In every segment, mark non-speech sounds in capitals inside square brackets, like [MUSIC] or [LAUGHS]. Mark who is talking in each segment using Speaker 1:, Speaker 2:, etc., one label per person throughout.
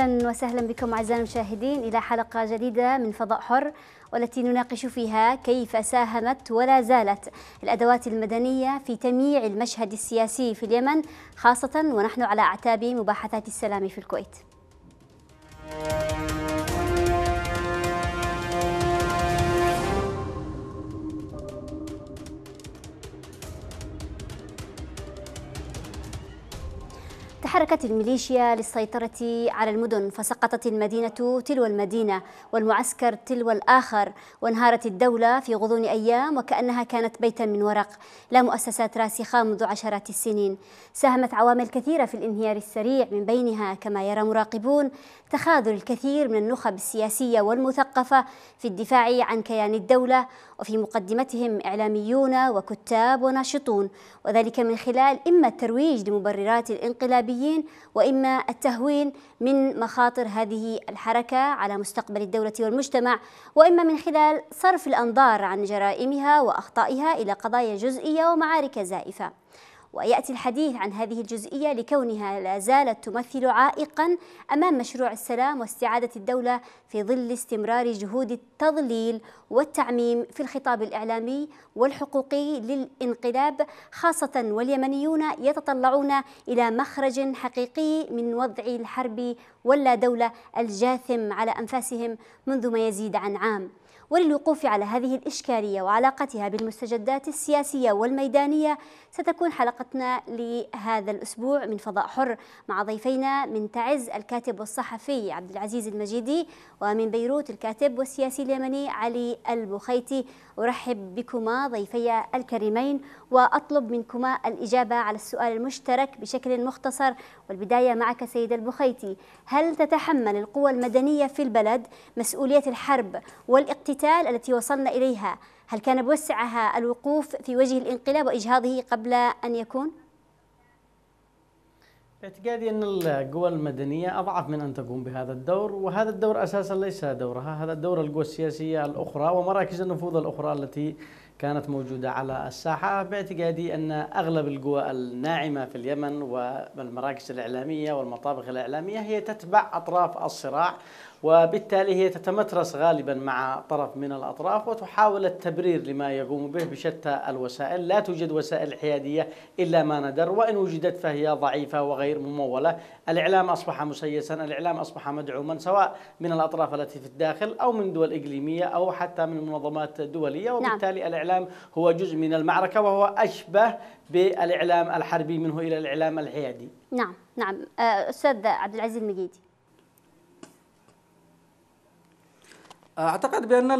Speaker 1: أهلا وسهلا بكم أعزائي المشاهدين إلى حلقة جديدة من فضاء حر والتي نناقش فيها كيف ساهمت ولا زالت الأدوات المدنية في تمييع المشهد السياسي في اليمن خاصة ونحن على أعتاب مباحثات السلام في الكويت. تحركت الميليشيا للسيطرة على المدن فسقطت المدينة تلو المدينة والمعسكر تلو الآخر وانهارت الدولة في غضون أيام وكأنها كانت بيتا من ورق لا مؤسسات راسخة منذ عشرات السنين ساهمت عوامل كثيرة في الانهيار السريع من بينها كما يرى مراقبون تخاذل الكثير من النخب السياسية والمثقفة في الدفاع عن كيان الدولة وفي مقدمتهم إعلاميون وكتاب وناشطون وذلك من خلال إما الترويج لمبررات الانقلابيين وإما التهوين من مخاطر هذه الحركة على مستقبل الدولة والمجتمع وإما من خلال صرف الأنظار عن جرائمها وأخطائها إلى قضايا جزئية ومعارك زائفة ويأتي الحديث عن هذه الجزئية لكونها لا زالت تمثل عائقا أمام مشروع السلام واستعادة الدولة في ظل استمرار جهود التضليل والتعميم في الخطاب الإعلامي والحقوقي للانقلاب خاصة واليمنيون يتطلعون إلى مخرج حقيقي من وضع الحرب واللا دولة الجاثم على أنفاسهم منذ ما يزيد عن عام وللوقوف على هذه الإشكالية وعلاقتها بالمستجدات السياسية والميدانية ستكون حلقتنا لهذا الأسبوع من فضاء حر مع ضيفينا من تعز الكاتب والصحفي عبد العزيز المجيدي ومن بيروت الكاتب والسياسي اليمني علي البخيتي أرحب بكما ضيفي الكريمين وأطلب منكما الإجابة على السؤال المشترك بشكل مختصر والبداية معك سيد البخيتي هل تتحمل القوى المدنية في البلد مسؤولية الحرب والاقتتال التي وصلنا إليها هل كان بوسعها الوقوف في وجه الانقلاب وإجهاضه قبل أن يكون؟
Speaker 2: اعتقادي ان القوى المدنيه اضعف من ان تقوم بهذا الدور وهذا الدور اساسا ليس دورها هذا دور القوى السياسيه الاخرى ومراكز النفوذ الاخرى التي كانت موجوده على الساحه باعتقادي ان اغلب القوى الناعمه في اليمن والمراكز الاعلاميه والمطابخ الاعلاميه هي تتبع اطراف الصراع وبالتالي هي تتمترس غالبا مع طرف من الأطراف وتحاول التبرير لما يقوم به بشتى الوسائل لا توجد وسائل حيادية إلا ما ندر وإن وجدت فهي ضعيفة وغير ممولة الإعلام أصبح مسيسا الإعلام أصبح مدعوما سواء من الأطراف التي في الداخل أو من دول إقليمية أو حتى من منظمات دولية نعم. وبالتالي نعم. الإعلام هو جزء من المعركة وهو أشبه بالإعلام الحربي منه إلى الإعلام
Speaker 3: الحيادي
Speaker 1: نعم نعم آه، أستاذ عبد العزيز المجيدي
Speaker 3: اعتقد بان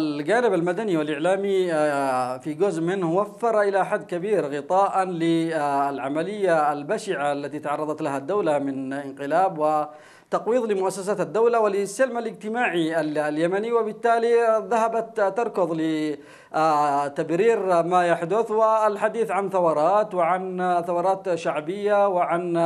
Speaker 3: الجانب المدني والاعلامي آه، في جزء منه وفر الى حد كبير غطاء للعمليه البشعه التي تعرضت لها الدوله من انقلاب و تقويض لمؤسسات الدولة وللسلم الاجتماعي اليمني وبالتالي ذهبت تركض ل آه، تبرير ما يحدث والحديث عن ثورات وعن ثورات شعبية وعن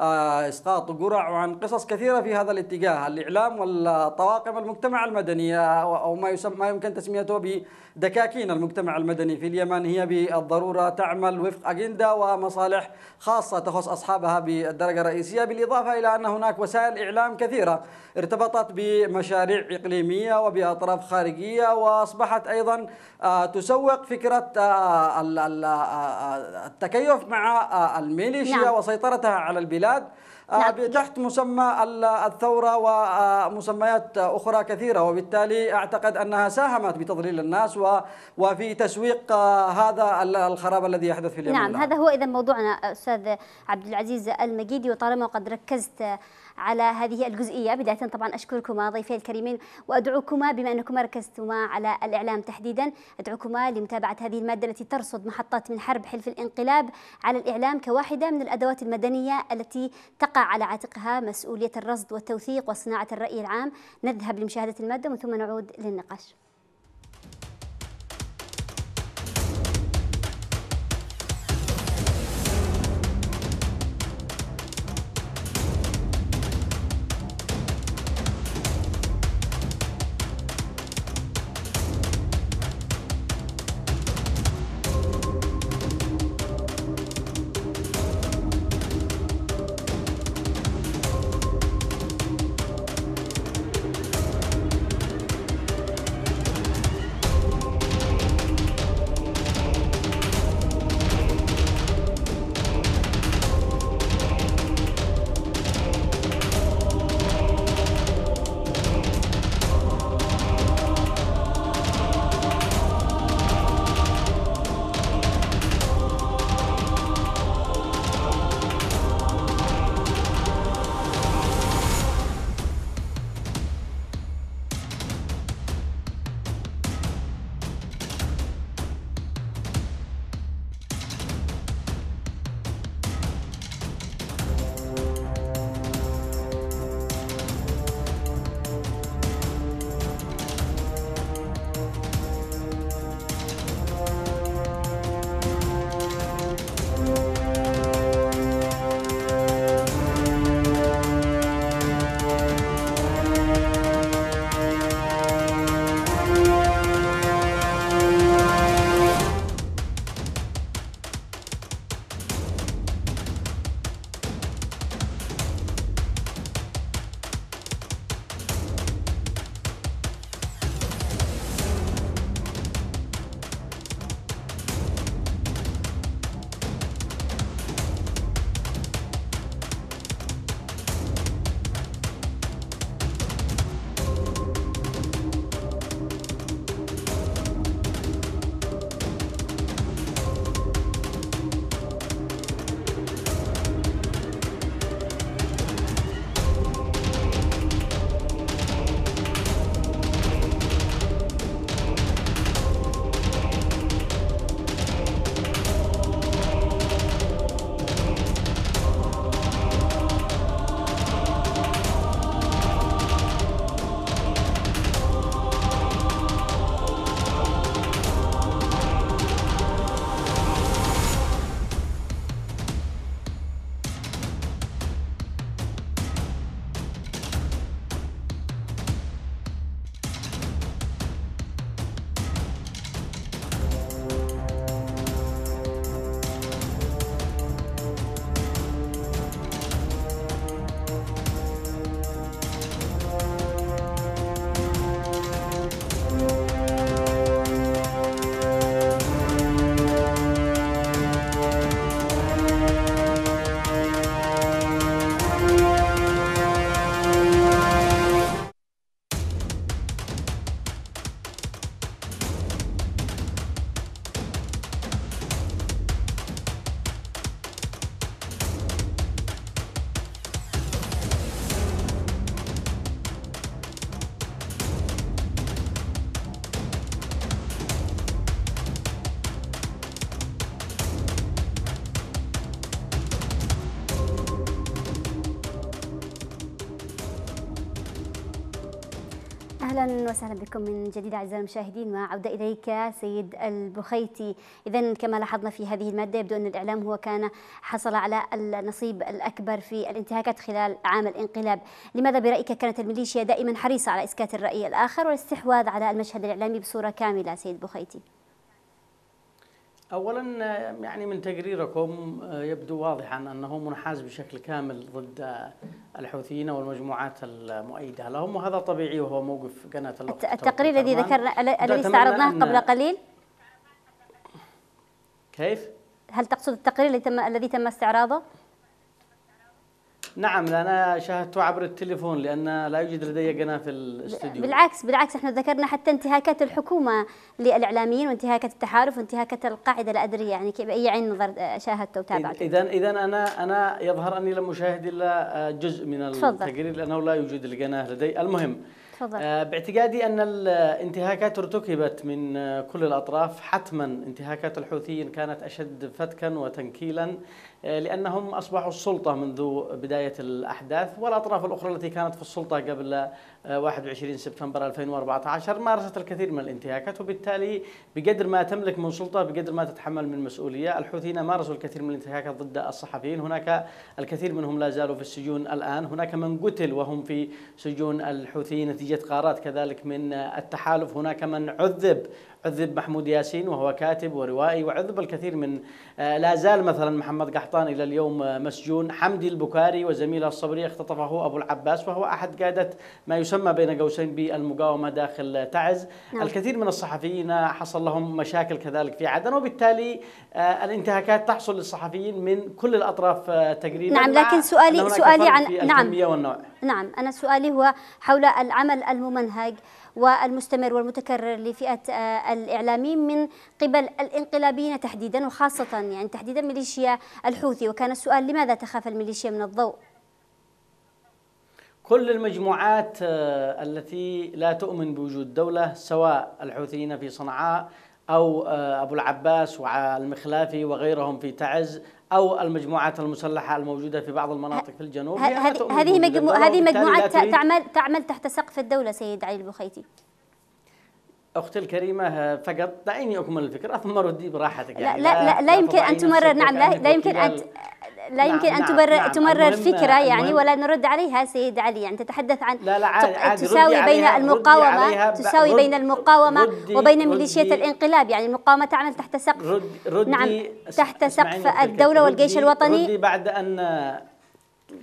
Speaker 3: آه، إسقاط قرع وعن قصص كثيرة في هذا الاتجاه الإعلام والطواقم المجتمع المدني آه، أو ما, يسمى ما يمكن تسميته بدكاكين المجتمع المدني في اليمن هي بالضرورة تعمل وفق أجندة ومصالح خاصة تخص أصحابها بالدرجة الرئيسية بالإضافة إلى أن هناك وسائل إعلام كثيرة ارتبطت بمشاريع إقليمية وبأطراف خارجية وأصبحت أيضا آه، تسوق فكرة آه، آه، التكيف مع الميليشيا نعم. وسيطرتها على البلاد نعم. تحت مسمى الثورة ومسميات أخرى كثيرة وبالتالي أعتقد أنها ساهمت بتضليل الناس وفي تسويق هذا الخراب الذي يحدث في اليمن نعم هذا
Speaker 1: هو إذا موضوعنا أستاذ عبد العزيز المجيدي وطالما قد ركزت على هذه الجزئية بداية طبعا أشكركما ضيفي الكريمين وأدعوكما بما أنكما ركزتما على الإعلام تحديدا أدعوكما لمتابعة هذه المادة التي ترصد محطات من حرب حلف الانقلاب على الإعلام كواحدة من الأدوات المدنية التي تقع على عاتقها مسؤولية الرصد والتوثيق وصناعة الرأي العام نذهب لمشاهدة المادة ومن ثم نعود للنقاش اهلا وسهلا بكم من جديد اعزائي المشاهدين وعوده اليك سيد البخيتي اذا كما لاحظنا في هذه الماده يبدو ان الاعلام هو كان حصل على النصيب الاكبر في الانتهاكات خلال عام الانقلاب لماذا برايك كانت الميليشيا دائما حريصه على اسكات الراي الاخر والاستحواذ على المشهد الاعلامي بصوره كامله سيد بخيتي
Speaker 2: اولا يعني من تقريركم آه، يبدو واضحا انه منحاز بشكل كامل ضد آه، الحوثيين والمجموعات المؤيده لهم وهذا طبيعي وهو موقف قناه الوقت التقرير الذي ذكرنا الذي استعرضناه قبل قليل كيف؟
Speaker 1: هل تقصد التقرير الذي تم الذي تم استعراضه؟
Speaker 2: نعم انا شاهدته عبر التليفون لان لا يوجد لدي قناه في الاستوديو بالعكس
Speaker 1: بالعكس احنا ذكرنا حتى انتهاكات الحكومه للاعلاميين وانتهاكات التحالف وانتهاكات القاعده لا ادري يعني باي عين نظر آه، شاهدته وتابعته اذا
Speaker 2: اذا انا انا يظهر اني لم اشاهد الا آه، جزء من التقرير لانه لا يوجد القناه لدي المهم تفضل. آه، باعتقادي ان الانتهاكات ارتكبت من كل الاطراف حتما انتهاكات الحوثيين كانت اشد فتكا وتنكيلا آه، لأنهم أصبحوا السلطة منذ بداية الأحداث والأطراف الأخرى التي كانت في السلطة قبل 21 آه، سبتمبر 2014 مارست الكثير من الانتهاكات وبالتالي بقدر ما تملك من سلطة بقدر ما تتحمل من مسؤولية الحوثيين مارسوا الكثير من الانتهاكات ضد الصحفيين هناك الكثير منهم لا زالوا في السجون الآن هناك من قتل وهم في سجون الحوثيين نتيجة قارات كذلك من التحالف هناك من عذب عذب محمود ياسين وهو كاتب وروائي وعذب الكثير من آه، لا زال مثلا محمد قحطان إلى اليوم آه، مسجون حمدي البكاري وزميله الصبري اختطفه أبو العباس وهو أحد قادة ما يسمى بين قوسين بالمقاومة داخل تعز نعم. الكثير من الصحفيين آه، حصل لهم مشاكل كذلك في عدن وبالتالي الانتهاكات تحصل للصحفيين من كل الأطراف تقريبا نعم لكن سؤالي سؤالي عن نعم والنوع.
Speaker 1: نعم أنا سؤالي هو حول العمل الممنهج والمستمر والمتكرر لفئة آه، الإعلاميين من قبل الانقلابيين تحديدا وخاصة يعني تحديدا ميليشيا الحوثي وكان السؤال لماذا تخاف الميليشيا من الضوء؟
Speaker 2: كل المجموعات آه، التي لا تؤمن بوجود دولة سواء الحوثيين في صنعاء أو آه، أبو العباس والمخلافي وغيرهم في تعز او المجموعات المسلحه الموجوده في بعض المناطق في الجنوب هذه مجمو هذه مجموعات تعمل
Speaker 1: تعمل تحت سقف الدوله سيد علي البخيتي
Speaker 2: اختي الكريمه آه، فقط دعيني اكمل الفكره [LAUGHS] ثم ردي براحتك لا يعني لا لا, لا, لا يمكن ان تمرر نعم لا, لا يمكن ان
Speaker 1: لا يمكن نعم ان تبرر نعم تمرر فكره يعني ولا نرد عليها سيد علي يعني تتحدث عن لا لا عادي عادي تساوي بين المقاومه تساوي بين المقاومه وبين ميليشيات الانقلاب يعني المقاومه تعمل تحت سقف رد نعم تحت سقف الدوله والجيش الوطني بعد
Speaker 2: ان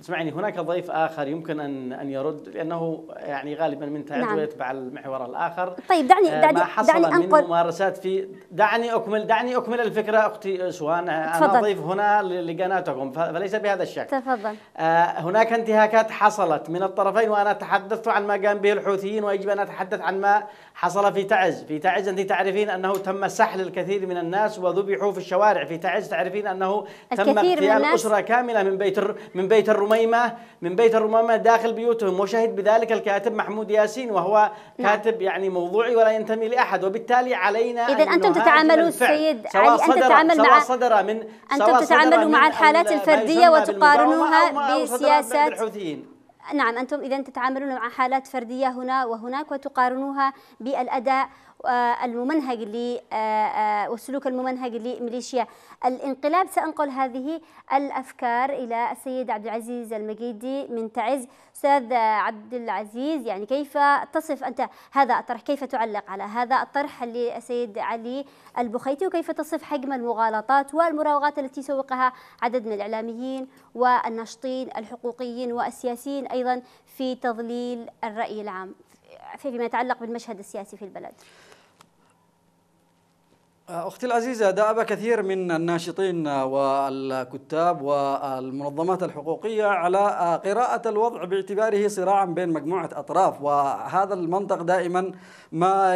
Speaker 2: اسمعني هناك ضيف اخر يمكن ان ان يرد لانه يعني غالبا من تعد نعم. ويتبع المحور الاخر
Speaker 1: طيب دعني آه، دعني ما حصل دعني أنقل. من
Speaker 2: ممارسات في دعني اكمل دعني اكمل الفكره اختي سوان انا ضيف هنا لقناتكم فليس بهذا الشكل تفضل آه، هناك انتهاكات حصلت من الطرفين وانا تحدثت عن ما قام به الحوثيين ويجب ان اتحدث عن ما حصل في تعز في تعز أنت تعرفين أنه تم سحل الكثير من الناس وذبحوا في الشوارع في تعز تعرفين أنه تم اغتيال أسرة كاملة من بيت من بيت الرميمة من بيت الرميمة داخل بيوتهم وشهد بذلك الكاتب محمود ياسين وهو نعم. كاتب يعني موضوعي ولا ينتمي لأحد وبالتالي علينا إذا أن أنتم تتعاملون سيد علي أنت تتعامل مع صدر من أنتم تتعاملوا مع الحالات الفردية وتقارنوها بسياسات
Speaker 1: نعم أنتم إذا تتعاملون مع حالات فردية هنا وهناك وتقارنوها بالأداء آه، الممنهج آه، آه، والسلوك الممنهج لميليشيا الانقلاب سأنقل هذه الأفكار إلى السيد عبد العزيز المجيدي من تعز أستاذ عبد العزيز يعني كيف تصف أنت هذا الطرح كيف تعلق على هذا الطرح لسيد علي البخيتي وكيف تصف حجم المغالطات والمراوغات التي سوقها عدد من الإعلاميين والناشطين الحقوقيين والسياسيين أيضا في تضليل الرأي العام فيما يتعلق بالمشهد السياسي في البلد
Speaker 3: أختي العزيزة دأب كثير من الناشطين والكتاب والمنظمات الحقوقية على قراءة الوضع باعتباره صراعا بين مجموعة أطراف وهذا المنطق دائما ما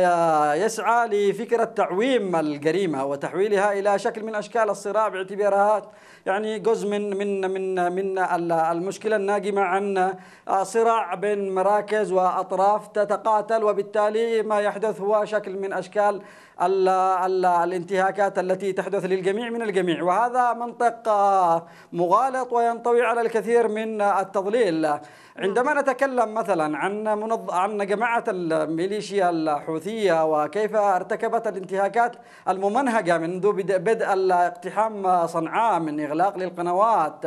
Speaker 3: يسعى لفكرة تعويم الجريمة وتحويلها إلى شكل من أشكال الصراع باعتبارها يعني جزء من من من من المشكلة الناجمة عن صراع بين مراكز وأطراف تتقاتل وبالتالي ما يحدث هو شكل من أشكال الانتهاكات التي تحدث للجميع من الجميع وهذا منطق آه، مغالط وينطوي على الكثير من آه، التضليل عندما نتكلم مثلا عن منظ... عن جماعه الميليشيا الحوثيه وكيف ارتكبت الانتهاكات الممنهجه منذ بدء اقتحام صنعاء من اغلاق للقنوات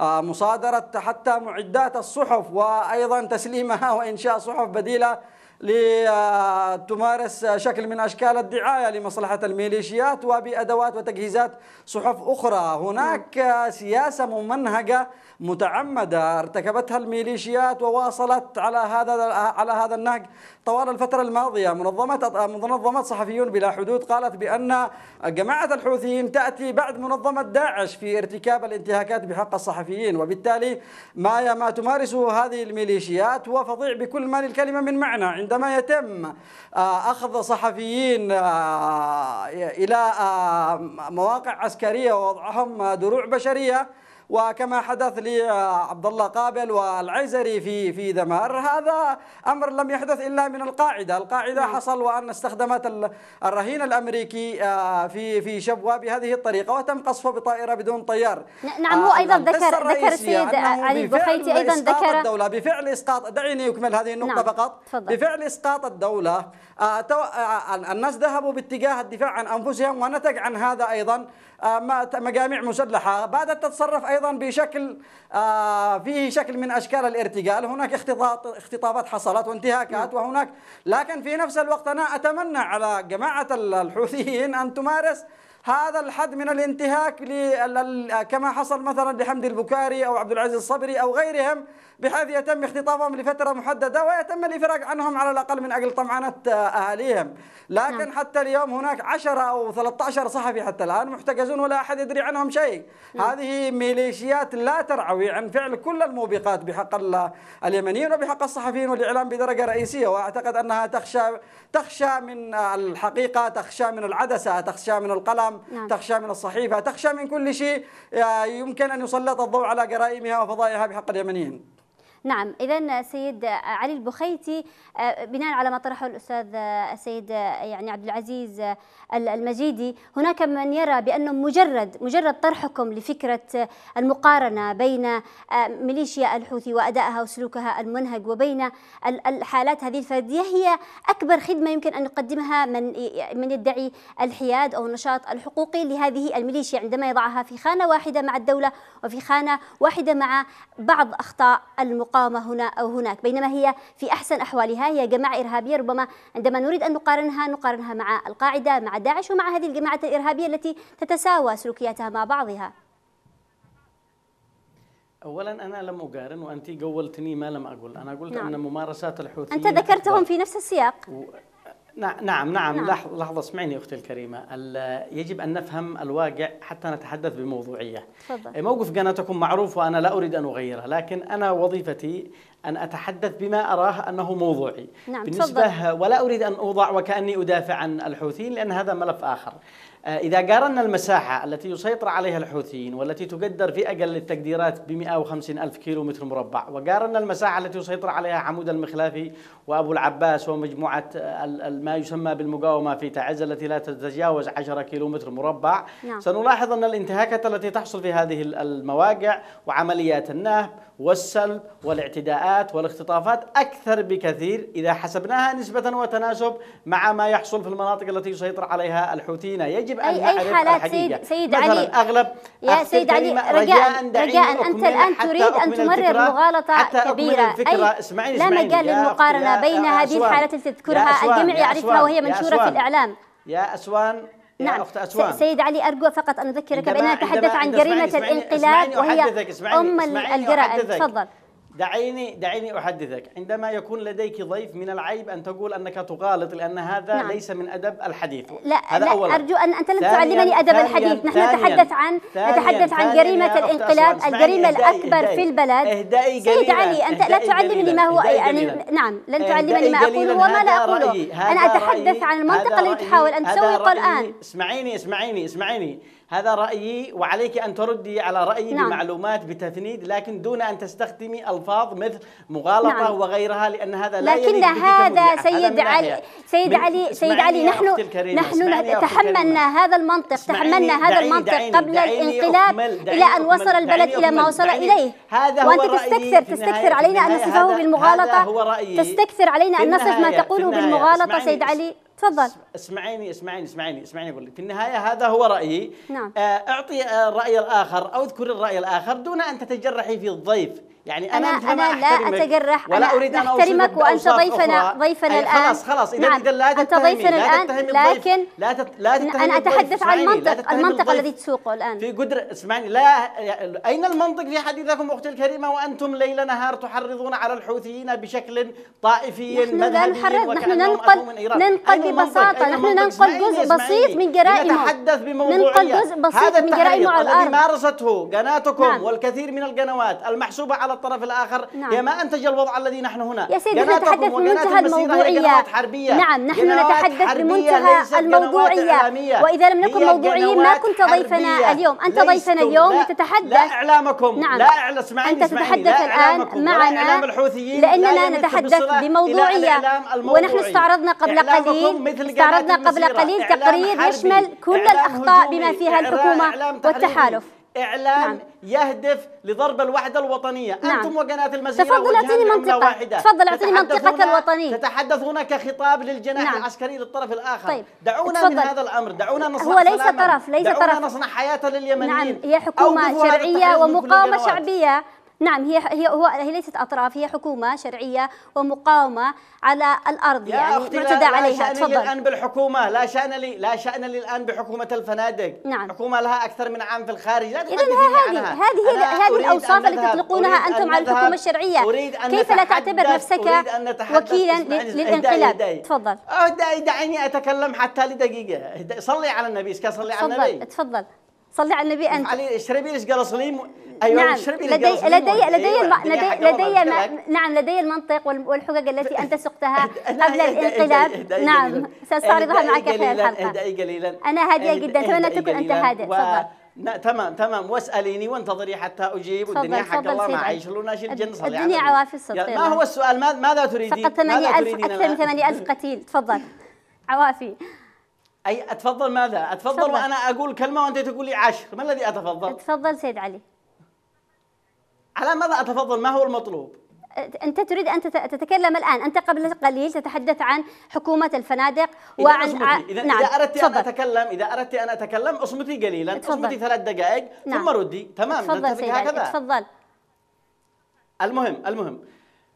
Speaker 3: آه، مصادره حتى معدات الصحف وايضا تسليمها وانشاء صحف بديله لتمارس شكل من أشكال الدعاية لمصلحة الميليشيات وبأدوات وتجهيزات صحف أخرى هناك سياسة ممنهجة متعمدة ارتكبتها الميليشيات وواصلت على هذا على هذا النهج طوال الفترة الماضية منظمة منظمة صحفيون بلا حدود قالت بأن جماعة الحوثيين تأتي بعد منظمة داعش في ارتكاب الانتهاكات بحق الصحفيين وبالتالي ما ما تمارسه هذه الميليشيات هو فظيع بكل ما للكلمة من معنى عند عندما يتم آه، أخذ صحفيين آه، إلى آه، مواقع عسكرية ووضعهم دروع بشرية وكما حدث لعبد آه، الله قابل والعزري في في دمار هذا امر لم يحدث الا من القاعده، القاعده نعم. حصل وان استخدمت الرهين الامريكي آه، في في شبوه بهذه الطريقه وتم قصفه بطائره بدون طيار.
Speaker 1: نعم هو آه، ايضا ذكر ذكر السيد علي البخيتي ايضا ذكر الدوله
Speaker 3: بفعل اسقاط دعيني اكمل هذه النقطه نعم. فقط تفضل. بفعل اسقاط الدوله الناس ذهبوا باتجاه الدفاع عن انفسهم ونتج عن هذا ايضا آه، مجاميع مسلحة بدأت تتصرف أيضا بشكل آه، فيه شكل من أشكال الارتجال هناك اختطاط اختطافات حصلت وانتهاكات نعم. وهناك لكن في نفس الوقت أنا أتمنى على جماعة الحوثيين أن تمارس هذا الحد من الانتهاك كما حصل مثلا لحمد البكاري أو عبد العزيز الصبري أو غيرهم بحيث يتم اختطافهم لفترة محددة ويتم الإفراج عنهم على الأقل من أجل طمعنة آه، أهاليهم لكن نعم. حتى اليوم هناك 10 أو 13 صحفي حتى الآن محتجزون ولا أحد يدري عنهم شيء نعم. هذه ميليشيات لا ترعوي عن فعل كل الموبقات بحق اليمنيين وبحق الصحفيين والإعلام بدرجة رئيسية وأعتقد أنها تخشى تخشى من آه، الحقيقة تخشى من العدسة تخشى من القلم نعم. تخشى من الصحيفة تخشى من كل شيء آه، يمكن أن يسلط الضوء على جرائمها وفضائها بحق اليمنيين
Speaker 1: نعم إذا سيد علي البخيتي آه، بناء على ما طرحه الأستاذ السيد آه، آه، يعني عبد العزيز المجيدي هناك من يرى بأنه مجرد مجرد طرحكم لفكرة المقارنة بين ميليشيا الحوثي وأدائها وسلوكها المنهج وبين الحالات هذه الفردية هي أكبر خدمة يمكن أن يقدمها من من يدعي الحياد أو النشاط الحقوقي لهذه الميليشيا عندما يضعها في خانة واحدة مع الدولة وفي خانة واحدة مع بعض أخطاء المقارنة مقاومة هنا أو هناك بينما هي في أحسن أحوالها هي جماعة إرهابية ربما عندما نريد أن نقارنها نقارنها مع القاعدة مع داعش ومع هذه الجماعات الإرهابية التي تتساوى سلوكياتها مع بعضها
Speaker 2: اولا انا لم اقارن وانت قولتني ما لم اقل انا قلت نعم. ان ممارسات الحوثيين انت
Speaker 1: ذكرتهم في نفس السياق و... نعم نعم, نعم. لحظة,
Speaker 2: لحظة اسمعيني أختي الكريمة يجب أن نفهم الواقع حتى نتحدث بموضوعية فضل. إيه، موقف قناتكم معروف وأنا لا أريد أن أغيره لكن أنا وظيفتي أن أتحدث بما أراه أنه موضوعي
Speaker 3: نعم بالنسبة تفضل.
Speaker 2: ولا أريد أن أوضع وكأني أدافع عن الحوثيين لأن هذا ملف آخر آه، إذا قارنا المساحة التي يسيطر عليها الحوثيين والتي تقدر في أقل التقديرات ب 150 ألف كيلو متر مربع وقارنا المساحة التي يسيطر عليها عمود المخلافي وأبو العباس ومجموعة ما يسمى بالمقاومة في تعز التي لا تتجاوز 10 كيلو متر مربع نعم. سنلاحظ أن الانتهاكات التي تحصل في هذه المواقع وعمليات النهب والسلب والاعتداءات والاختطافات أكثر بكثير إذا حسبناها نسبة وتناسب مع ما يحصل في المناطق التي يسيطر عليها الحوثيين يجب أن أي, أي حالات سيد, سيد علي أغلب يا سيد علي رجاء رجاء أنت الآن تريد أن تمرر مغالطة حتى كبيرة أي اسمعيني لا مجال للمقارنة بين هذه الحالات التي تذكرها الجميع يعرفها وهي منشورة في
Speaker 1: الإعلام يا أسوان نعم أخت أسوان. سيد علي أرجو فقط أن أذكرك بأننا نتحدث عن جريمة الانقلاب اسمعني وهي أم الجرائم تفضل
Speaker 2: دعيني دعيني احدثك عندما يكون لديك ضيف من العيب ان تقول انك تغالط لان هذا نعم. ليس من ادب الحديث لا, هذا لا أولا. ارجو
Speaker 1: ان انت لن تعلمني ادب ثانياً الحديث نحن نتحدث عن نتحدث عن جريمه الانقلاب الجريمه الاكبر إهدأي في البلد اهدائي سيد علي انت لا تعلمني ما هو يعني نعم لن تعلمني ما اقوله وما لا اقوله انا اتحدث عن المنطقه التي تحاول ان تسوقه الان
Speaker 2: اسمعيني اسمعيني اسمعيني هذا رايي وعليك ان تردي على رايي نعم. بمعلومات بتفنيد لكن دون ان تستخدمي الألفاظ مثل مغالطة نعم. وغيرها لأن هذا لا لكن هذا سيد علي سيد علي سيد علي نحن نحن تحملنا
Speaker 1: هذا المنطق تحملنا هذا المنطق دعيني قبل دعيني الانقلاب إلى أن وصل البلد إلى ما وصل إليه هذا هو وأنت تستكثر تستكثر علينا أن نصفه بالمغالطة تستكثر علينا أن نصف ما تقوله بالمغالطة سيد علي تفضل
Speaker 2: اسمعيني اسمعيني اسمعيني اسمعيني اقول لك في النهايه هذا هو رايي نعم آه، اعطي الراي آه، الاخر او اذكر الراي الاخر دون ان تتجرحي في الضيف يعني انا انا, أنا لا اتجرح ولا أنا اريد ان احترمك وانت ضيفنا ضيفنا الان خلاص خلاص اذا نعم. لا انت ضيفنا الان لكن لا لا انا اتحدث عن المنطق المنطق الذي
Speaker 1: تسوقه الان
Speaker 2: في قدر اسمعني لا اين المنطق في حديثكم اختي الكريمه وانتم ليل نهار تحرضون على الحوثيين بشكل طائفي نحن لا نحرض نحن ننقل ننقل ببساطه نحن ننقل جزء بسيط من جرائمه نتحدث بموضوعيه هذا التحريض الذي مارسته قناتكم نعم. والكثير من القنوات المحسوبه على على الطرف الآخر نعم. يا ما أنتج الوضع الذي نحن هنا يا سيدي نحن نتحدث بمنتهى
Speaker 1: الموضوعية حربية نعم نحن نتحدث بمنتهى الموضوعية وإذا لم نكن موضوعيين ما كنت ضيفنا اليوم أنت ضيفنا اليوم لتتحدث لا
Speaker 3: إعلامكم نعم لا إعلام اسمعني أنت تتحدث الآن معنا لأننا نتحدث بموضوعية
Speaker 1: ونحن استعرضنا قبل قليل استعرضنا قبل قليل تقرير يشمل كل
Speaker 2: الأخطاء بما فيها الحكومة والتحالف اعلان نعم. يهدف لضرب الوحدة الوطنية نعم. أنتم وقناة المزيرة تفضل أعطيني منطقة واحدة. تفضل أعطيني منطقتك الوطنية تتحدثون كخطاب للجناح نعم. العسكري للطرف الآخر طيب. دعونا تفضل. من هذا الأمر دعونا نصنع هو ليس طرف ليس دعونا طرف. نصنع
Speaker 1: حياة لليمنيين نعم هي حكومة شرعية ومقاومة شعبية نعم هي هي هو هي ليست اطراف هي حكومه شرعيه ومقاومه على الارض يا يعني أختي معتدى لا عليها لا شأن لي الان
Speaker 2: بالحكومه لا شان لي لا شان لي الان بحكومه الفنادق نعم حكومه لها اكثر من عام في الخارج لا اذا هذه هذه هذه الاوصاف التي تطلقونها انتم على الحكومه الشرعيه أريد أن كيف لا تعتبر نفسك وكيلا للانقلاب تفضل دعيني اتكلم حتى لدقيقه صلي على النبي صلي على النبي تفضل
Speaker 1: تفضل صلي على النبي انت علي اشربي ليش قال صليم ايوه نعم اشربي لدي لدي أيوة، لدي لدي, لدي, لدي ما نعم لدي المنطق والحجج التي انت سقتها [LAUGHS] قبل الانقلاب نعم ساستعرضها معك في الحلقه اهدئي
Speaker 2: قليلا انا هاديه جدا اتمنى تكون انت هادئ تفضل تمام تمام واساليني وانتظري حتى اجيب والدنيا حق الله ما عايش ناشي الجن صلي الدنيا عوافي الصدق ما هو السؤال
Speaker 1: ماذا تريدين؟ فقط 8000 اكثر من 8000 قتيل تفضل [LAUGHS] عوافي
Speaker 2: اي اتفضل ماذا؟ اتفضل تفضل. وانا اقول كلمه وانت تقول لي عشر، ما الذي اتفضل؟
Speaker 1: تفضل سيد علي على
Speaker 2: ماذا اتفضل؟ ما هو المطلوب؟
Speaker 1: أنت تريد أن تتكلم الآن أنت قبل قليل تتحدث عن حكومة الفنادق وعن إذا إذا, نعم. إذا أردت أن
Speaker 2: أتكلم إذا أردت أن أتكلم اصمتي قليلا اتفضل. اصمتي ثلاث دقائق نعم. ثم ردي تمام تفضل هكذا تفضل المهم المهم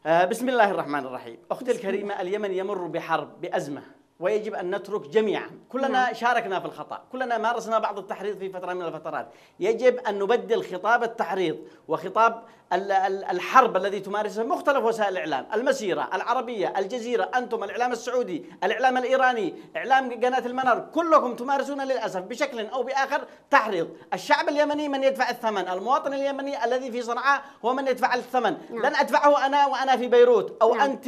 Speaker 2: آه، بسم الله الرحمن الرحيم أختي الكريمة اليمن يمر بحرب بأزمة ويجب أن نترك جميعا كلنا نعم. شاركنا في الخطأ كلنا مارسنا بعض التحريض في فترة من الفترات يجب أن نبدل خطاب التحريض وخطاب الحرب الذي تمارسها مختلف وسائل الإعلام المسيرة العربية الجزيرة أنتم الإعلام السعودي الإعلام الإيراني إعلام قناة المنار كلكم تمارسون للأسف بشكل أو بآخر تحريض الشعب اليمني من يدفع الثمن المواطن اليمني الذي في صنعاء هو من يدفع الثمن نعم. لن أدفعه أنا وأنا في بيروت أو نعم. أنت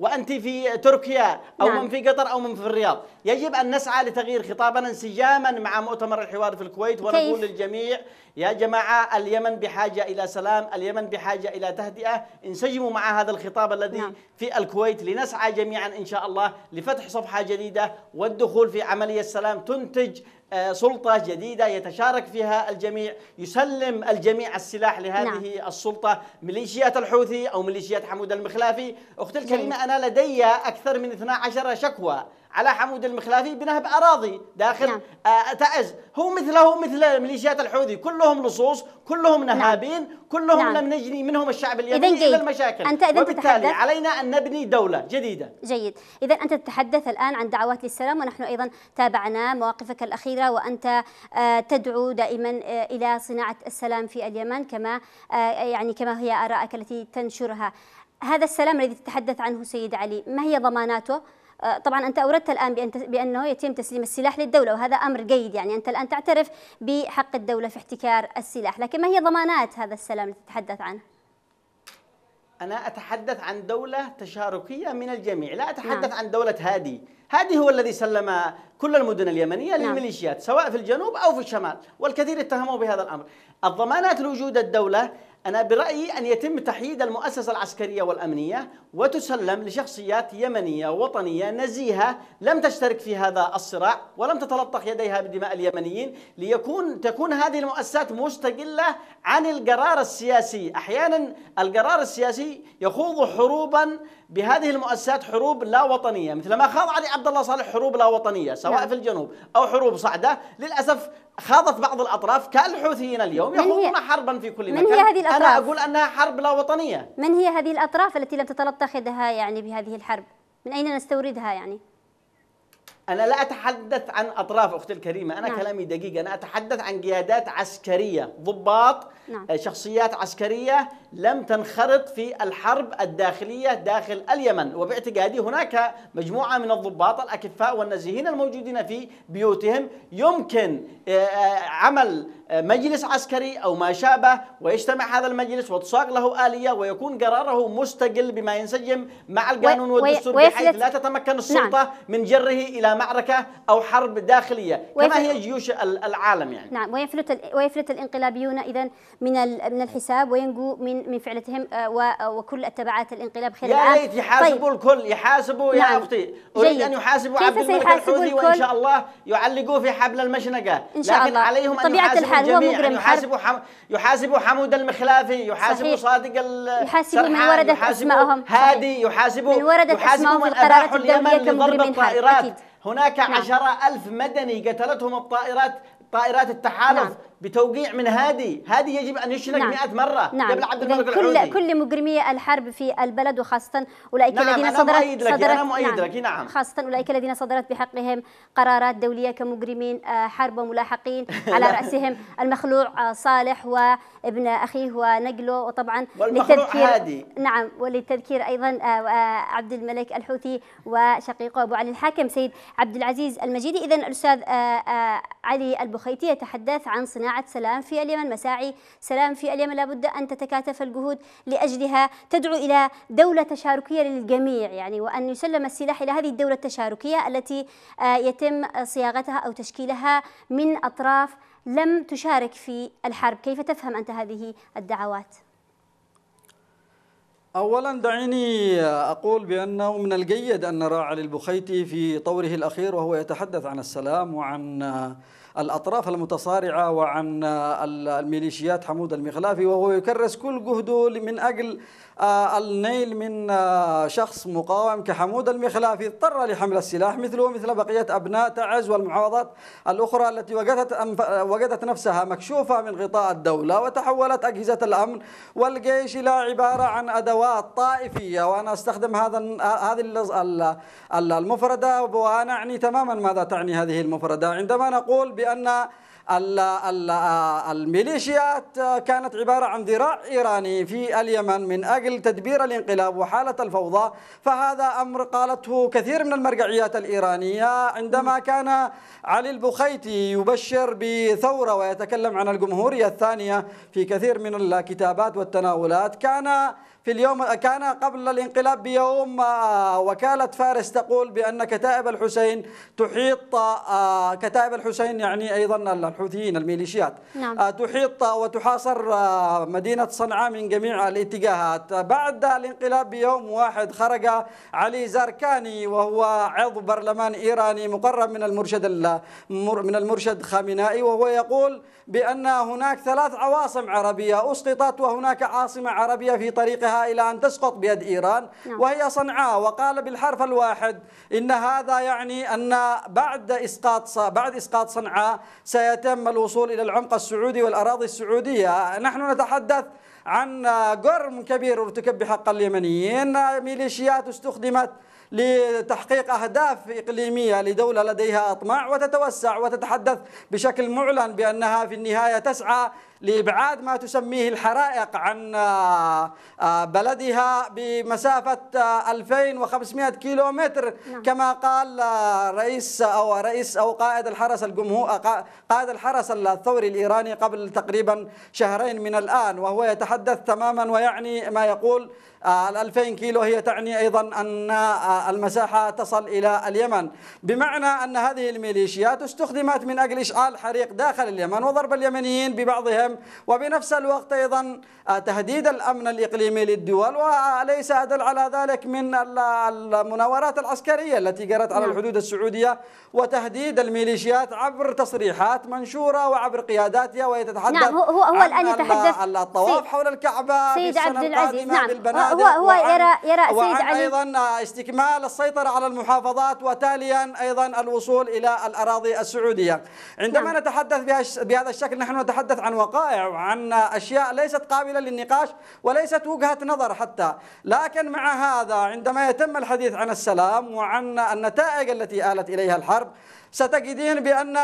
Speaker 2: وأنت في تركيا أو نعم. من في قطر أو من في الرياض يجب أن نسعى لتغيير خطابنا انسجاما مع مؤتمر الحوار في الكويت ونقول للجميع يا جماعة اليمن بحاجة إلى سلام اليمن بحاجة إلى تهدئة انسجموا مع هذا الخطاب الذي نعم. في الكويت لنسعى جميعا إن شاء الله لفتح صفحة جديدة والدخول في عملية السلام تنتج سلطة جديدة يتشارك فيها الجميع يسلم الجميع السلاح لهذه نعم. السلطة ميليشيات الحوثي أو ميليشيات حمود المخلافي أختي الكريمة أنا لدي أكثر من 12 شكوى على حمود المخلافي بنهب اراضي داخل نعم. آه، تعز هو مثله مثل ميليشيات الحوثي كلهم لصوص كلهم نعم. نهابين نعم. كلهم نعم. لم نجني منهم الشعب اليمني الا المشاكل انت اذا وبالتالي تتحدث علينا ان نبني دوله جديده
Speaker 1: جيد اذا انت تتحدث الان عن دعوات للسلام ونحن ايضا تابعنا مواقفك الاخيره وانت آه، تدعو دائما آه، الى صناعه السلام في اليمن كما يعني كما هي ارائك التي تنشرها هذا السلام الذي تتحدث عنه سيد علي ما هي ضماناته آه، طبعا انت اوردت الان بأن بانه يتم تسليم السلاح للدوله وهذا امر جيد يعني انت الان تعترف بحق الدوله في احتكار السلاح، لكن ما هي ضمانات هذا السلام التي تتحدث عنه؟
Speaker 2: أنا أتحدث عن دولة تشاركية من الجميع لا أتحدث نعم. عن دولة هادي هادي هو الذي سلم كل المدن اليمنية نعم. للميليشيات سواء في الجنوب أو في الشمال والكثير اتهموا بهذا الأمر الضمانات لوجود الدولة أنا برأيي أن يتم تحييد المؤسسة العسكرية والأمنية وتسلم لشخصيات يمنية وطنية نزيهة لم تشترك في هذا الصراع ولم تتلطخ يديها بدماء اليمنيين ليكون تكون هذه المؤسسات مستقلة عن القرار السياسي أحيانا القرار السياسي يخوض حروبا بهذه المؤسسات حروب لا وطنيه مثل ما خاض علي عبد الله صالح حروب لا وطنيه سواء نعم. في الجنوب او حروب صعده للاسف خاضت بعض الاطراف كالحوثيين اليوم يخوضون حربا في كل مكان هي هذه الأطراف؟ انا اقول انها حرب لا وطنيه
Speaker 1: من هي هذه الاطراف التي لم تتلطخ يعني بهذه الحرب من اين نستوردها يعني
Speaker 2: أنا لا أتحدث عن أطراف أختي الكريمة أنا نعم. كلامي دقيق أنا أتحدث عن قيادات عسكرية ضباط نعم. آه، شخصيات عسكرية لم تنخرط في الحرب الداخلية داخل اليمن وباعتقادي هناك مجموعة من الضباط الأكفاء والنزيهين الموجودين في بيوتهم يمكن آه، آه، عمل مجلس عسكري أو ما شابه ويجتمع هذا المجلس وتساق له آلية ويكون قراره مستقل بما ينسجم مع القانون والدستور بحيث لا تتمكن نعم. السلطة نعم من جره إلى معركة أو حرب داخلية كما هي جيوش العالم يعني
Speaker 1: نعم ويفلت ويفلت الانقلابيون إذا من من الحساب وينجو من من فعلتهم آه، آه، وكل التبعات الانقلاب خلال يا ريت يحاسبوا
Speaker 2: طيب الكل يحاسبوا نعم يا أختي أريد أن يحاسبوا عبد الملك الحوثي وإن شاء الله يعلقوه في حبل المشنقة إن شاء لكن الله عليهم أن يحاسبوا بعد يعني هو مجرم يحاسب حم... يحاسب حمود المخلافي يحاسب صحيح. صادق يحاسب من وردت اسمائهم هادي يحاسب من وردت اسمائهم في القرارات الدوليه كمجرمين حرب هناك نعم. عشرة ألف مدني قتلتهم الطائرات طائرات التحالف نعم. بتوقيع من هادي هادي يجب أن يشنق نعم. 100 مرة نعم. قبل عبد الملك كل العودي
Speaker 1: كل مجرمي الحرب في البلد وخاصة أولئك نعم الذين أنا صدرت, مؤيد لك. صدرت أنا مؤيد نعم. لك. نعم خاصة أولئك الذين صدرت بحقهم قرارات دولية كمجرمين آه، حرب وملاحقين [LAUGHS] على رأسهم المخلوع آه، صالح وابن أخيه ونجله وطبعا للتذكير هادي. نعم وللتذكير أيضا آه، عبد الملك الحوثي وشقيقه أبو علي الحاكم سيد عبد العزيز المجيدي إذا الأستاذ علي البخيتي يتحدث عن صناعة صناعة سلام في اليمن مساعي سلام في اليمن لابد أن تتكاتف الجهود لأجلها تدعو إلى دولة تشاركية للجميع يعني وأن يسلم السلاح إلى هذه الدولة التشاركية التي آه، يتم صياغتها أو تشكيلها من أطراف لم تشارك في الحرب كيف تفهم أنت هذه الدعوات؟
Speaker 3: أولا دعيني آه، أقول بأنه من الجيد أن نرى علي البخيتي في طوره الأخير وهو يتحدث عن السلام وعن آه، الأطراف المتصارعة وعن الميليشيات حمود المخلافي وهو يكرس كل جهده من أجل آه، النيل من آه، شخص مقاوم كحمود المخلافي اضطر لحمل السلاح مثله مثل بقية أبناء تعز والمحافظات الأخرى التي وجدت, وجدت نفسها مكشوفة من غطاء الدولة وتحولت أجهزة الأمن والجيش إلى عبارة عن أدوات طائفية وأنا أستخدم هذا هذه المفردة وأنا أعني تماما ماذا تعني هذه المفردة عندما نقول بأن الميليشيات كانت عبارة عن ذراع إيراني في اليمن من أجل تدبير الانقلاب وحالة الفوضى فهذا أمر قالته كثير من المرجعيات الإيرانية عندما كان علي البخيتي يبشر بثورة ويتكلم عن الجمهورية الثانية في كثير من الكتابات والتناولات كان في اليوم كان قبل الانقلاب بيوم آه، وكالة فارس تقول بأن كتائب الحسين تحيط آه، كتائب الحسين يعني أيضا الحوثيين الميليشيات نعم. آه، تحيط وتحاصر مدينة صنعاء من جميع الاتجاهات بعد الانقلاب بيوم واحد خرج علي زاركاني وهو عضو برلمان إيراني مقرب من المرشد من المرشد خامنائي وهو يقول بأن هناك ثلاث عواصم عربية أسقطت وهناك عاصمة عربية في طريقها إلى أن تسقط بيد إيران نعم. وهي صنعاء وقال بالحرف الواحد إن هذا يعني أن بعد إسقاط بعد إسقاط صنعاء سيتم الوصول إلى العمق السعودي والأراضي السعودية نحن نتحدث عن جرم كبير ارتكب بحق اليمنيين ميليشيات استخدمت لتحقيق أهداف إقليمية لدولة لديها أطماع وتتوسع وتتحدث بشكل معلن بأنها في النهاية تسعى لإبعاد ما تسميه الحرائق عن آه، آه، بلدها بمسافة 2500 كيلو متر كما قال آه، رئيس أو رئيس أو قائد الحرس الجمهور قائد الحرس الثوري الإيراني قبل تقريبا شهرين من الآن وهو يتحدث تماما ويعني ما يقول ال 2000 كيلو هي تعني ايضا ان المساحه تصل الى اليمن، بمعنى ان هذه الميليشيات استخدمت من اجل اشعال حريق داخل اليمن وضرب اليمنيين ببعضها العالم وبنفس الوقت أيضا آه، تهديد الأمن الإقليمي للدول وليس أدل على ذلك من المناورات العسكرية التي جرت على نعم. الحدود السعودية وتهديد الميليشيات عبر تصريحات منشورة وعبر قياداتها وهي تتحدث نعم هو, هو الآن يتحدث الطواف حول الكعبة سيد عبد العزيز نعم هو, هو يرى, يرى سيد علي أيضا آه، استكمال السيطرة على المحافظات وتاليا أيضا الوصول إلى الأراضي السعودية عندما نعم. نتحدث بهذا الشكل نحن نتحدث عن وقائع الوقائع وعن أشياء ليست قابلة للنقاش وليست وجهة نظر حتى لكن مع هذا عندما يتم الحديث عن السلام وعن النتائج التي آلت إليها الحرب ستجدين بأن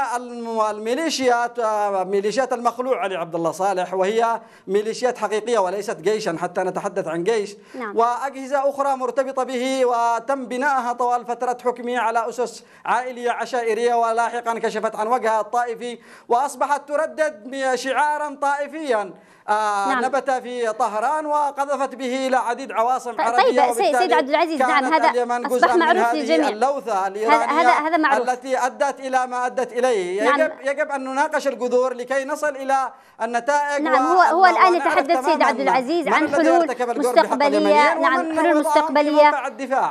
Speaker 3: الميليشيات آه، ميليشيات المخلوع علي عبد الله صالح وهي ميليشيات حقيقية وليست جيشا حتى نتحدث عن جيش نعم. وأجهزة أخرى مرتبطة به وتم بنائها طوال فترة حكمه على أسس عائلية عشائرية ولاحقا كشفت عن وجهها الطائفي وأصبحت تردد شعارا طائفيا آه نعم. نبت في طهران وقذفت به الى عديد عواصم طيب، عربيه طيب سيد عبد العزيز نعم هذا اصبح معروف للجميع اللوثه الايرانيه هذا هذا معروف التي ادت الى ما ادت اليه نعم. يجب يجب ان نناقش الجذور لكي نصل الى النتائج نعم هو هو الان يتحدث سيد عبد العزيز عن حلول مستقبليه نعم حلول مستقبليه